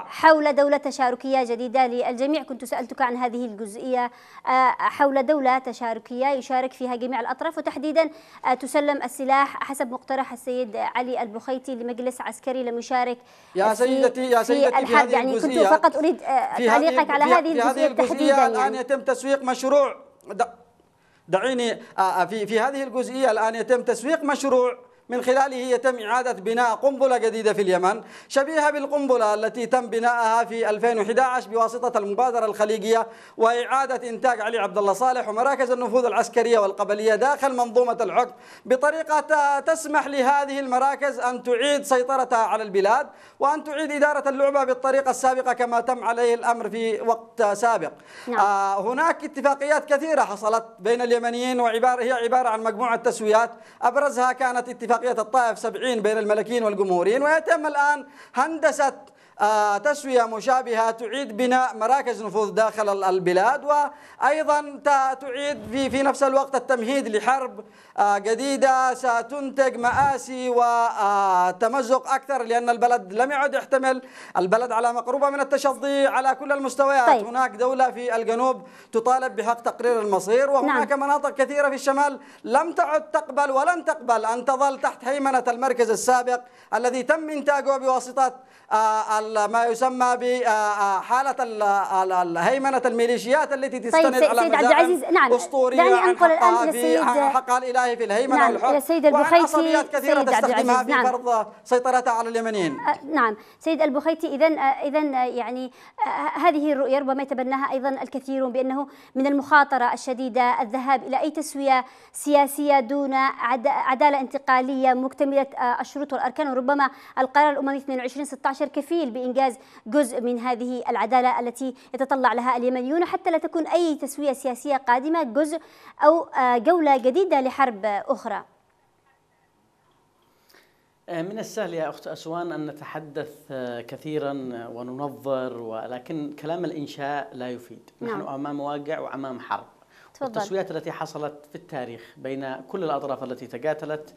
Speaker 1: حول دوله تشاركيه جديده للجميع كنت سالتك عن هذه الجزئيه آه، حول دوله تشاركيه يشارك فيها جميع الاطراف وتحديدا آه، تسلم السلاح السلاح حسب مقترح السيد علي البخيتي لمجلس عسكري لم يشارك يا سيدتي يا سيدتي في هذه يعني كنت فقط اريد آه، تعليقك على هذه الجزئيه تحديدا يعني. الان يعني.
Speaker 3: يتم تسويق مشروع دعيني آه، آه، في في هذه الجزئيه الان يتم تسويق مشروع من خلاله يتم إعادة بناء قنبلة جديدة في اليمن شبيهة بالقنبلة التي تم بناءها في 2011 بواسطة المبادرة الخليجية وإعادة إنتاج علي عبد الله صالح ومراكز النفوذ العسكرية والقبلية داخل منظومة العقد بطريقة تسمح لهذه المراكز أن تعيد سيطرتها على البلاد وأن تعيد إدارة اللعبة بالطريقة السابقة كما تم عليه الأمر في وقت سابق نعم. آه هناك اتفاقيات كثيرة حصلت بين اليمنيين وعبارة هي عبارة عن مجموعة تسويات أبرزها كانت اتفاقية اتفاقية الطائف 70 بين الملكيين والجمهوريين ويتم الآن هندسة آه، تسوية مشابهة تعيد بناء مراكز نفوذ داخل البلاد وأيضا تعيد في, في نفس الوقت التمهيد لحرب آه، جديدة ستنتج مآسي وتمزق آه، أكثر لأن البلد لم يعد يحتمل البلد على مقربة من التشظي على كل المستويات طيب. هناك دولة في الجنوب تطالب بحق تقرير المصير وهناك نعم. مناطق كثيرة في الشمال لم تعد تقبل ولن تقبل أن تظل تحت هيمنة المركز السابق الذي تم إنتاجه بواسطة ما يسمى بحالة هيمنة الميليشيات التي طيب، تستند طيب على سيد عبد العزيز نعم أسطورية دعني أنقل الآن للسيد حقها الإلهي في الهيمنة نعم والحكم سيد البخيتي كثيرة تستخدمها في نعم. فرض سيطرتها على اليمنيين
Speaker 1: نعم سيد البخيتي إذا إذا يعني هذه الرؤية ربما يتبناها أيضا الكثيرون بأنه من المخاطرة الشديدة الذهاب إلى أي تسوية سياسية دون عدالة انتقالية مكتملة الشروط والأركان وربما القرار الأممي 22 16 كفيل بإنجاز جزء من هذه العدالة التي يتطلع لها اليمنيون حتى لا تكون أي تسوية سياسية قادمة جزء أو آه، جولة جديدة لحرب أخرى
Speaker 2: آه، من السهل يا أخت أسوان أن نتحدث آه، كثيرا وننظر ولكن كلام الإنشاء لا يفيد نعم. نحن أمام واقع وأمام حرب تفضل. والتسويات التي حصلت في التاريخ بين كل الأطراف التي تقاتلت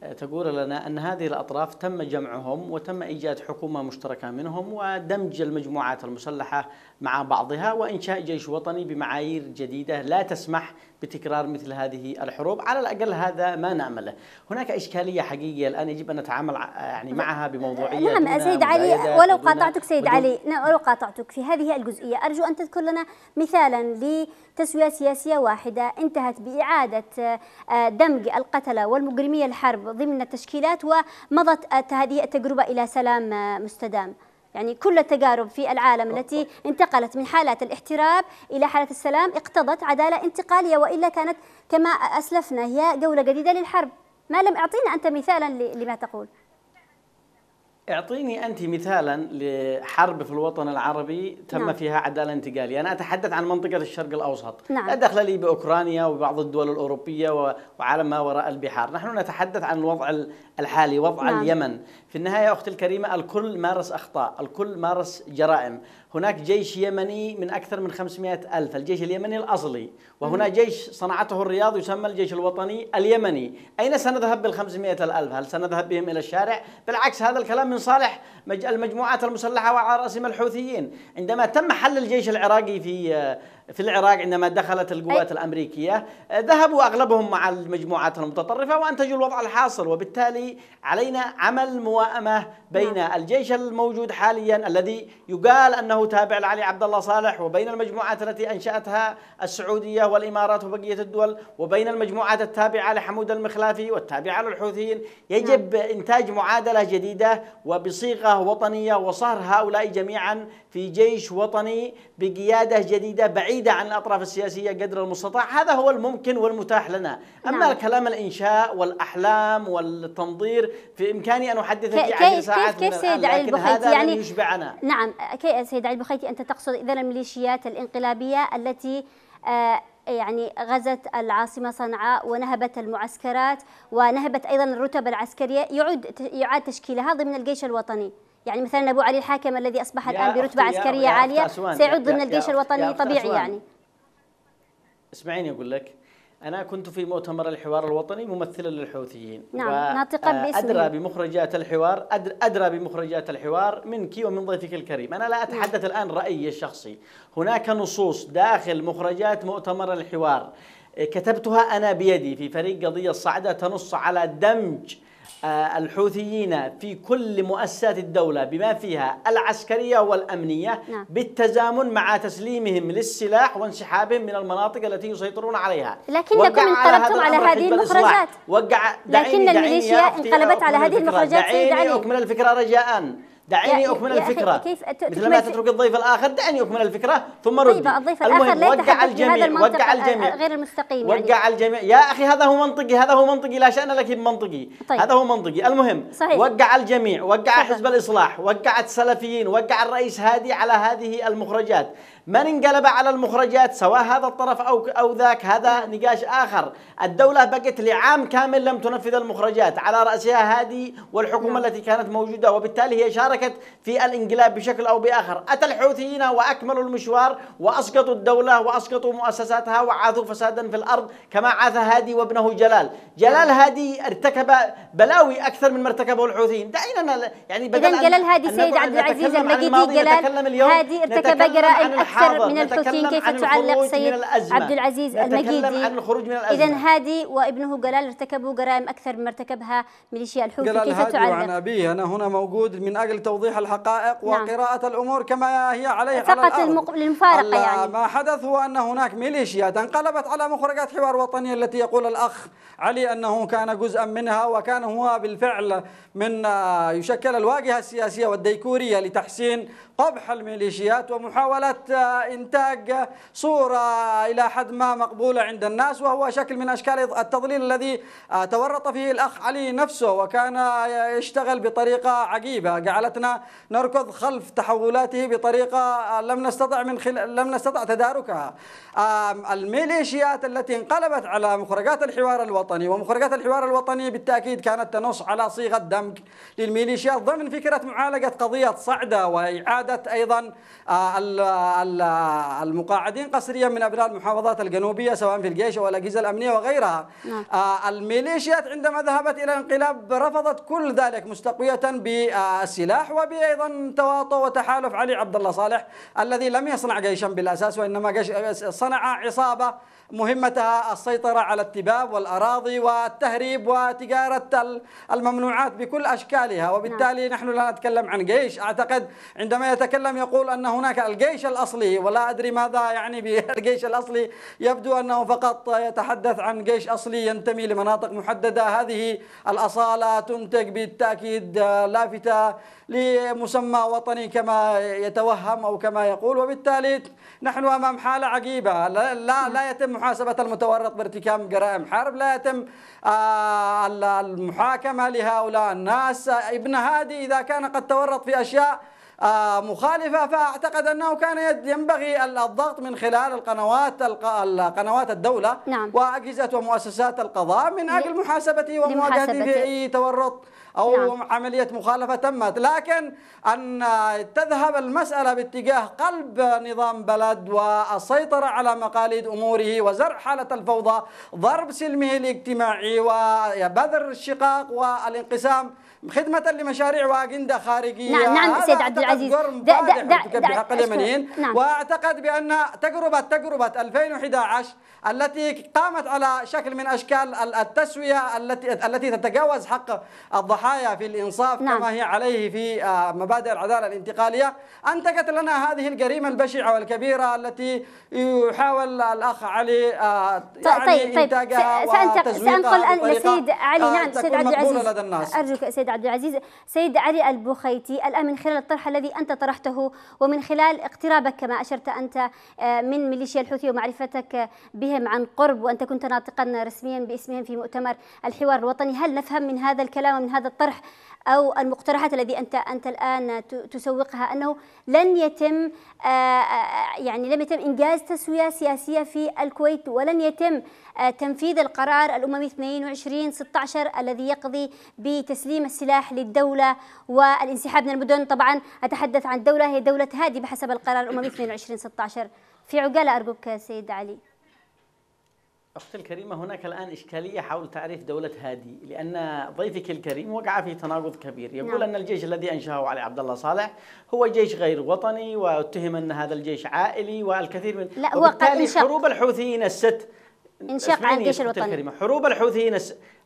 Speaker 2: تقول لنا أن هذه الأطراف تم جمعهم وتم إيجاد حكومة مشتركة منهم ودمج المجموعات المسلحة مع بعضها وإنشاء جيش وطني بمعايير جديدة لا تسمح بتكرار مثل هذه الحروب على الأقل هذا ما نعمله هناك إشكالية حقيقية الآن يجب أن نتعامل يعني معها بموضوعية نعم سيد علي ولو قاطعتك سيد علي
Speaker 1: ولو قاطعتك في هذه الجزئية أرجو أن تذكر لنا مثالا لتسوية سياسية واحدة انتهت بإعادة آه، دمج القتلة والمجرمية الحرب ضمن التشكيلات ومضت آه، هذه التجربة إلى سلام آه، مستدام يعني كل التجارب في العالم التي انتقلت من حالات الاحتراب إلى حالة السلام اقتضت عدالة انتقالية وإلا كانت كما أسلفنا هي جولة جديدة للحرب ما لم أعطينا أنت مثالا لما تقول
Speaker 2: اعطيني انت مثالا لحرب في الوطن العربي تم نعم. فيها عداله انتقاليه، انا اتحدث عن منطقه الشرق الاوسط، نعم. لا دخل لي باوكرانيا وبعض الدول الاوروبيه وعالم ما وراء البحار، نحن نتحدث عن الوضع الحالي وضع نعم. اليمن في النهاية أختي الكريمة الكل مارس أخطاء الكل مارس جرائم هناك جيش يمني من أكثر من 500 ألف الجيش اليمني الأصلي وهنا جيش صنعته الرياض يسمى الجيش الوطني اليمني أين سنذهب بال 500 ألف هل سنذهب بهم إلى الشارع بالعكس هذا الكلام من صالح المجموعات المسلحة وعلى رأسهم الحوثيين عندما تم حل الجيش العراقي في آه، في العراق عندما دخلت القوات الأمريكية آه، ذهبوا أغلبهم مع المجموعات المتطرفة وأنتجوا الوضع الحاصل وبالتالي علينا عمل موائمة بين نعم. الجيش الموجود حاليا الذي يقال أنه تابع لعلي عبد الله صالح وبين المجموعات التي أنشأتها السعودية والإمارات وبقية الدول وبين المجموعات التابعة لحمود المخلافي والتابعة للحوثيين يجب نعم. إنتاج معادلة جديدة وبصيغة وطنية وصهر هؤلاء جميعا في جيش وطني بقيادة جديدة بعيدة بعيدة عن الأطراف السياسية قدر المستطاع هذا هو الممكن والمتاح لنا أما نعم. الكلام الإنشاء والأحلام والتنظير في إمكاني أن أحدث في عشر ساعات كيف, كيف سيد علي البخيتي يعني يشبعنا
Speaker 1: نعم سيد علي البخيتي أنت تقصد إذا الميليشيات الإنقلابية التي آه يعني غزت العاصمة صنعاء ونهبت المعسكرات ونهبت أيضا الرتب العسكرية يعود يعاد تشكيلها ضمن الجيش الوطني يعني مثلا أبو علي الحاكم الذي أصبح الآن برتبة عسكرية عالية سيعود ضمن الجيش الوطني طبيعي يعني
Speaker 2: اسمعيني أقول لك أنا كنت في مؤتمر الحوار الوطني ممثلا للحوثيين نعم ناطقا آه، باسم أدرى بمخرجات الحوار أدرى, أدرى بمخرجات الحوار منك ومن ضيفك الكريم أنا لا نعم. أتحدث نعم. الآن رأيي الشخصي هناك نصوص داخل مخرجات مؤتمر الحوار آه، كتبتها أنا بيدي في فريق قضية الصعدة تنص على دمج آه، الحوثيين في كل مؤسسات الدولة بما فيها العسكرية والأمنية نعم. بالتزامن مع تسليمهم للسلاح وانسحابهم من المناطق التي يسيطرون عليها لكنكم انقلبتم على, هذه المخرجات وقع لكن الميليشيا انقلبت على هذه المخرجات دعيني أكمل الفكرة رجاءً دعيني اكمل الفكره كيف مثل ما تترك الضيف الاخر دعيني اكمل الفكره ثم ردي طيب الضيف الاخر لا وقع الجميع وقع آه، الجميع آه، غير المستقيم يعني. وقع يعني. الجميع يا اخي هذا هو منطقي هذا هو منطقي لا شان لك بمنطقي طيب. هذا هو منطقي المهم صحيح. وقع الجميع وقع حزب الاصلاح وقعت السلفيين وقع الرئيس هادي على هذه المخرجات من انقلب على المخرجات سواء هذا الطرف أو, أو ذاك هذا نقاش آخر الدولة بقت لعام كامل لم تنفذ المخرجات على رأسها هادي والحكومة نعم. التي كانت موجودة وبالتالي هي شاركت في الانقلاب بشكل أو بآخر أتى الحوثيين وأكملوا المشوار وأسقطوا الدولة وأسقطوا مؤسساتها وعاثوا فسادا في الأرض كما عاث هادي وابنه جلال جلال نعم. هادي ارتكب بلاوي أكثر من ما ارتكبه الحوثيين دعينا يعني بدل جلال هادي سيد عبد العزيز المجيدي جلال هادي ارتكب جرائم أكثر أكثر من الحوثيين كيف تعلق سيد عبد العزيز المجيدي
Speaker 1: إذا هادي وابنه جلال ارتكبوا جرائم أكثر مما ارتكبها ميليشيا الحوثي كيف هادي تعلق وعن
Speaker 3: أبيه أنا هنا موجود من أجل توضيح الحقائق نعم. وقراءة الأمور كما هي عليه فقط على المق...
Speaker 1: للمفارقة يعني
Speaker 3: ما حدث هو أن هناك ميليشيا انقلبت على مخرجات حوار وطني التي يقول الأخ علي أنه كان جزءا منها وكان هو بالفعل من آه، يشكل الواجهة السياسية والديكورية لتحسين قبح الميليشيات ومحاولة آه، إنتاج آه، صورة إلى حد ما مقبولة عند الناس وهو شكل من أشكال التضليل الذي آه، تورط فيه الأخ علي نفسه وكان يشتغل بطريقة عجيبة جعلتنا نركض خلف تحولاته بطريقة لم نستطع من خلال لم نستطع تداركها الميليشيات التي انقلبت على مخرجات الحوار الوطني ومخرجات الحوار الوطني بالتأكيد كانت تنص على صيغة دمج للميليشيات ضمن فكرة معالجة قضية صعدة وإعادة استعادة أيضا آه، المقاعدين قسريا من أبناء المحافظات الجنوبية سواء في الجيش أو الأجهزة الأمنية وغيرها نعم. آه، الميليشيات عندما ذهبت إلى الانقلاب رفضت كل ذلك مستقوية بالسلاح وبأيضا تواطؤ وتحالف علي عبد الله صالح الذي لم يصنع جيشا بالأساس وإنما صنع عصابة مهمتها السيطرة على التباب والأراضي والتهريب وتجارة الممنوعات بكل أشكالها نعم. وبالتالي نعم. نحن لا نتكلم عن جيش أعتقد عندما يتكلم يقول أن هناك الجيش الأصلي ولا أدري ماذا يعني [LAUGHS] بالجيش الأصلي يبدو أنه فقط يتحدث عن جيش أصلي ينتمي لمناطق محددة هذه الأصالة تنتج بالتأكيد لافتة لمسمى وطني كما يتوهم أو كما يقول وبالتالي نحن أمام حالة عجيبة لا, لا, يتم محاسبة المتورط بارتكاب جرائم حرب لا يتم آه، المحاكمة لهؤلاء الناس ابن هادي إذا كان قد تورط في أشياء آه، مخالفة فأعتقد أنه كان ينبغي الضغط من خلال القنوات قنوات الدولة نعم. وأجهزة ومؤسسات القضاء من أجل محاسبته ومواجهته في أي تورط أو نعم. عملية مخالفة تمت لكن أن تذهب المسألة باتجاه قلب نظام بلد والسيطرة على مقاليد أموره وزرع حالة الفوضى ضرب سلمه الاجتماعي وبذر الشقاق والانقسام خدمة لمشاريع واجندة خارجية نعم نعم سيد عبد العزيز ده بحق اليمنيين نعم. واعتقد بأن تجربة تجربة 2011 التي قامت على شكل من أشكال التسوية التي التي تتجاوز حق الضحايا في الإنصاف نعم. كما هي عليه في آه، مبادئ العدالة الانتقالية أنتجت لنا هذه الجريمة البشعة والكبيرة التي يحاول الأخ علي آه، طيب، طيب، يعني طيب طيب سأنتقل سأنقل الآن لسيد علي آه، نعم سيد عبد العزيز
Speaker 1: أرجوك سيد عبد العزيز سيد علي البخيتي الآن من خلال الطرح الذي أنت طرحته ومن خلال اقترابك كما أشرت أنت آه، من ميليشيا الحوثي ومعرفتك بهم عن قرب وأنت كنت ناطقا رسميا باسمهم في مؤتمر الحوار الوطني هل نفهم من هذا الكلام ومن هذا الطرح أو المقترحات الذي أنت أنت الآن تسوقها أنه لن يتم آه، آه، يعني لم يتم إنجاز تسوية سياسية في الكويت ولن يتم آه، تنفيذ القرار الأممي 22 16 الذي يقضي بتسليم السلاح للدولة والانسحاب من المدن طبعا أتحدث عن دولة هي دولة هادي بحسب القرار الأممي 22 16 في عقالة أرجوك سيد علي
Speaker 2: أختي الكريمة هناك الآن إشكالية حول تعريف دولة هادي لأن ضيفك الكريم وقع في تناقض كبير يقول نعم. أن الجيش الذي أنشأه علي عبد الله صالح هو جيش غير وطني واتهم أن هذا الجيش عائلي والكثير من لا هو قد حروب الحوثيين الست انشق عن الجيش الوطني الكريمة. حروب الحوثيين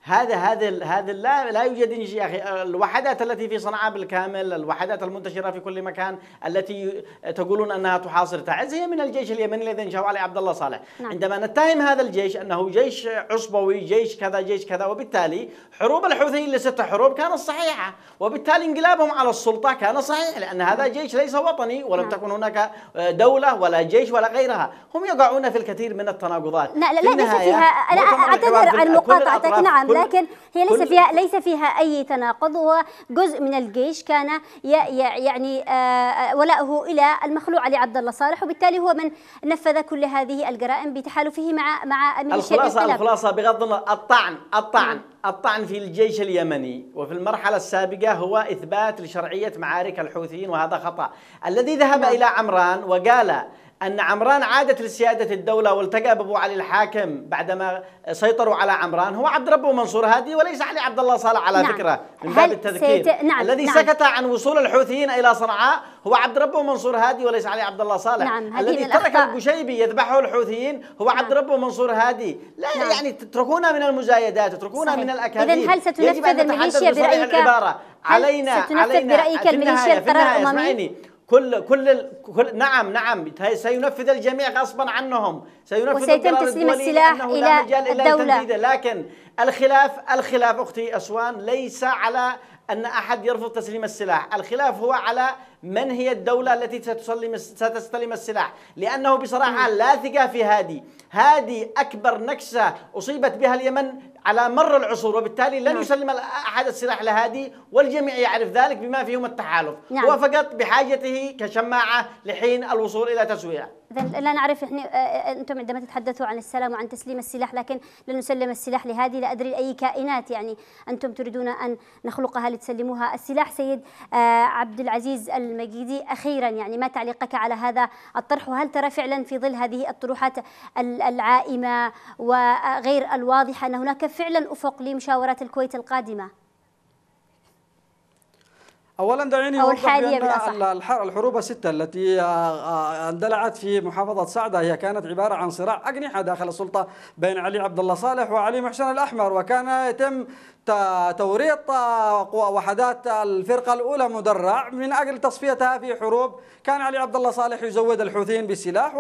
Speaker 2: هذا هذا هذا لا لا يوجد يا اخي الوحدات التي في صنعاء بالكامل، الوحدات المنتشره في كل مكان التي تقولون انها تحاصر تعز هي من الجيش اليمني الذي انشاه علي عبد الله صالح، نعم. عندما نتهم هذا الجيش انه جيش عصبوي، جيش كذا، جيش كذا، وبالتالي حروب الحوثيين لست حروب كانت صحيحه، وبالتالي انقلابهم على السلطه كان صحيح لان هذا جيش ليس وطني ولم نعم. تكن هناك آه، دوله ولا جيش ولا غيرها، هم يقعون في الكثير من التناقضات. لا لا لا, لا, انا اعتذر عن مقاطعتك نعم لكن هي ليس فيها
Speaker 1: ليس فيها أي تناقض هو جزء من الجيش كان يعني آه، آه، ولاؤه إلى المخلوع علي عبد الله صالح وبالتالي هو من نفذ كل هذه الجرائم بتحالفه مع مع أمير الخلاصة الخلاصة
Speaker 2: بغض النظر الطعن الطعن الطعن في الجيش اليمني وفي المرحلة السابقة هو إثبات لشرعية معارك الحوثيين وهذا خطأ الذي ذهب نعم. إلى عمران وقال أن عمران عادت لسيادة الدولة والتقى بأبو علي الحاكم بعدما سيطروا على عمران هو عبد ربه منصور هادي وليس علي عبد الله صالح على نعم. فكرة من باب التذكير سيت... نعم. الذي نعم. سكت عن وصول الحوثيين إلى صنعاء هو عبد ربه منصور هادي وليس علي عبد الله صالح نعم. الذي ترك القشيبي يذبحه الحوثيين هو نعم. عبد ربه منصور هادي لا نعم. يعني تتركونا من المزايدات تتركونا من الأكاذيب إذا هل ستنفذ الميليشيا برأيك علينا ستنفذ علينا برأيك الميليشيا القرار الأممي كل كل, كل نعم نعم سينفذ الجميع غصبا عنهم سينفذ وسيتم تسليم السلاح الى الدوله إلى لكن الخلاف الخلاف اختي اسوان ليس على ان احد يرفض تسليم السلاح الخلاف هو على من هي الدولة التي ستسلم ستستلم السلاح لأنه بصراحة لا ثقة في هادي هادي أكبر نكسة أصيبت بها اليمن على مر العصور وبالتالي لن نعم. يسلم احد السلاح لهادي والجميع يعرف ذلك بما فيهم التحالف نعم. هو فقط بحاجته كشماعه لحين الوصول الى تسويه
Speaker 1: لا نعرف احنا آه، آه، انتم عندما تتحدثوا عن السلام وعن تسليم السلاح لكن لن نسلم السلاح لهذه لا ادري اي كائنات يعني انتم تريدون ان نخلقها لتسلموها السلاح سيد آه، عبد العزيز المجيدي اخيرا يعني ما تعليقك على هذا الطرح وهل ترى فعلا في ظل هذه الطروحات العائمه وغير الواضحه ان هناك فعلا أفق لمشاورات الكويت القادمة؟
Speaker 3: اولا دعيني او الحاليه بالاصح الحروب السته التي آه، آه، اندلعت في محافظه صعده هي كانت عباره عن صراع اجنحه داخل السلطه بين علي عبد الله صالح وعلي محسن الاحمر وكان يتم توريط آه، وحدات الفرقة الأولى مدرع من أجل تصفيتها في حروب كان علي عبد الله صالح يزود الحوثيين بالسلاح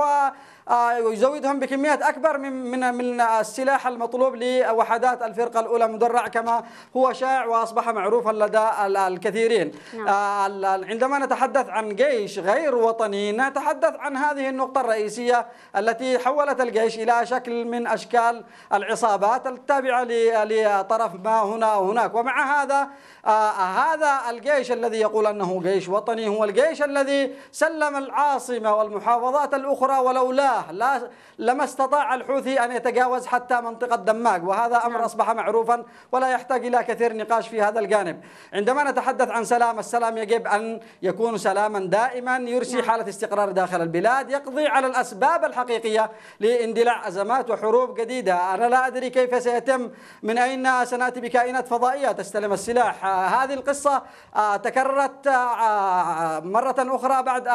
Speaker 3: ويزودهم آه، بكميات أكبر من من من السلاح المطلوب لوحدات الفرقة الأولى مدرع كما هو شائع وأصبح معروفا لدى الكثيرين نعم. آه، عندما نتحدث عن جيش غير وطني نتحدث عن هذه النقطة الرئيسية التي حولت الجيش إلى شكل من أشكال العصابات التابعة لطرف ما هو هنا وهناك ومع هذا آه هذا الجيش الذي يقول أنه جيش وطني هو الجيش الذي سلم العاصمة والمحافظات الأخرى ولولاه لا لما استطاع الحوثي أن يتجاوز حتى منطقة دماج وهذا أمر نعم. أصبح معروفا ولا يحتاج إلى كثير نقاش في هذا الجانب عندما نتحدث عن سلام السلام يجب أن يكون سلاما دائما يرسي نعم. حالة استقرار داخل البلاد يقضي على الأسباب الحقيقية لاندلاع أزمات وحروب جديدة أنا لا أدري كيف سيتم من أين سنأتي بكائنات فضائية تستلم السلاح هذه القصة آه، تكررت آه، آه، مرة أخرى بعد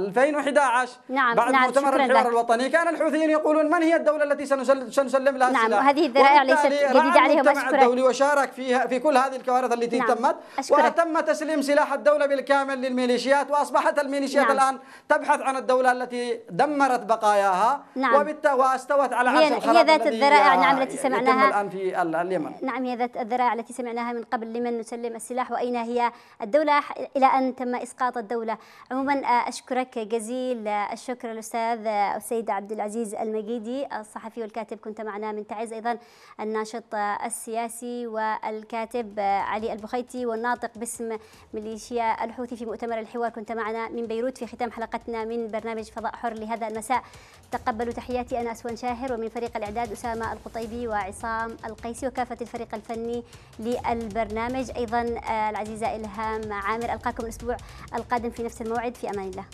Speaker 3: 2011 نعم بعد نعم مؤتمر الحوار الوطني كان الحوثيين يقولون من هي الدولة التي سنسلم لها نعم السلاح هذه الذرائع ليست جديدة عليهم أشكرك الدولي وشارك فيها في كل هذه الكوارث التي نعم. تمت أشكرك. وتم تسليم سلاح الدولة بالكامل للميليشيات وأصبحت الميليشيات نعم. الآن تبحث عن الدولة التي دمرت بقاياها نعم. وبالت... واستوت على عرش الخراب هي ذات الذرائع نعم التي سمعناها الآن في اليمن
Speaker 1: نعم هي ذات الذرائع التي سمعناها من قبل لمن نسلم يسلم السلاح وأين هي الدولة إلى أن تم إسقاط الدولة عموما آه، أشكرك جزيل آه، الشكر الأستاذ السيد آه، عبد العزيز المجيدي الصحفي والكاتب كنت معنا من تعز أيضا الناشط السياسي والكاتب علي البخيتي والناطق باسم ميليشيا الحوثي في مؤتمر الحوار كنت معنا من بيروت في ختام حلقتنا من برنامج فضاء حر لهذا المساء تقبلوا تحياتي أنا أسوان شاهر ومن فريق الإعداد أسامة القطيبي وعصام القيسي وكافة الفريق الفني للبرنامج أيضا أيضا آه، العزيزة إلهام عامر ألقاكم الأسبوع القادم في نفس الموعد في أمان الله